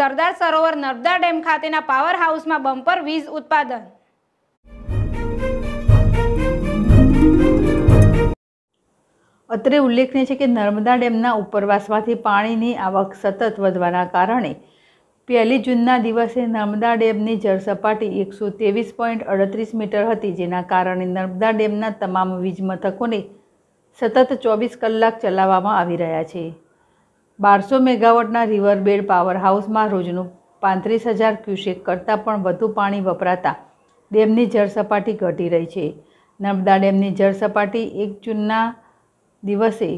સરદાર Sarovar Narmada dam ખાતેના power હાઉસમાં bumper વીજ ઉત્પાદન અત્રે ઉલ્લેખનીય છે કે નર્મદા ડેમના ઉપરવાસમાંથી પાણીની આવક સતત વધવાના કારણે પહેલી જૂનના દિવસે નર્મદા ડેમની જળસપાટી એકસો તેવીસ પોઈન્ટ અડત્રીસ મીટર હતી જેના કારણે નર્મદા ડેમના તમામ વીજ મથકોને સતત ચોવીસ કલાક ચલાવવામાં આવી રહ્યા છે બારસો મેગાવોટના રિવરબેડ પાવર હાઉસમાં રોજનું પાંત્રીસ હજાર ક્યુસેક કરતાં પણ વધુ પાણી વપરાતા ડેમની જળસપાટી ઘટી રહી છે નર્મદા ડેમની જળસપાટી એક જૂનના દિવસે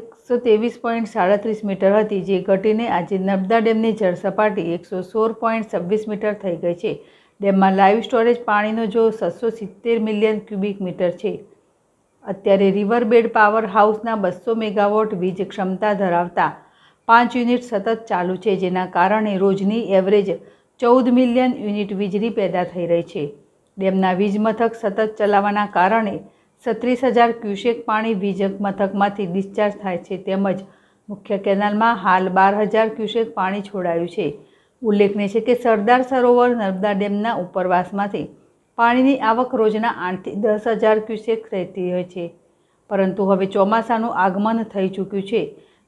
એકસો ત્રેવીસ પોઈન્ટ સાડત્રીસ મીટર હતી જે ઘટીને આજે નર્મદા ડેમની જળસપાટી એકસો સોળ પોઈન્ટ છવ્વીસ મીટર થઈ ગઈ છે ડેમમાં લાઈવ સ્ટોરેજ પાણીનો જો છસો સિત્તેર મિલિયન ક્યુબિક મીટર છે અત્યારે રિવરબેડ પાવર હાઉસના બસો મેગાવોટ વીજ ક્ષમતા ધરાવતા પાંચ યુનિટ સતત ચાલુ છે જેના કારણે રોજની એવરેજ ચૌદ મિલિયન યુનિટ વીજળી પેદા થઈ રહી છે ડેમના વીજ મથક સતત ચલાવવાના કારણે છત્રીસ હજાર ક્યુસેક પાણી વીજ મથકમાંથી ડિસ્ચાર્જ થાય છે તેમજ મુખ્ય કેનાલમાં હાલ બાર હજાર ક્યુસેક પાણી છોડાયું છે ઉલ્લેખનીય છે કે સરદાર સરોવર નર્મદા ડેમના ઉપરવાસમાંથી પાણીની આવક રોજના આઠથી દસ હજાર ક્યુસેક રહેતી હોય છે પરંતુ હવે ચોમાસાનું આગમન થઈ ચૂક્યું છે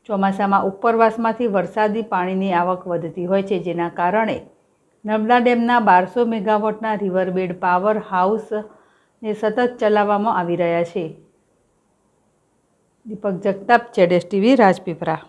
ચોમાસામાં ઉપરવાસમાંથી વરસાદી પાણીની આવક વધતી હોય છે જેના કારણે નર્મદા ડેમના બારસો મેગાવોટના રિવરબેડ પાવર હાઉસને સતત ચલાવવામાં આવી રહ્યા છે દીપક જગતાપ જેડેસ ટીવી રાજપીપરા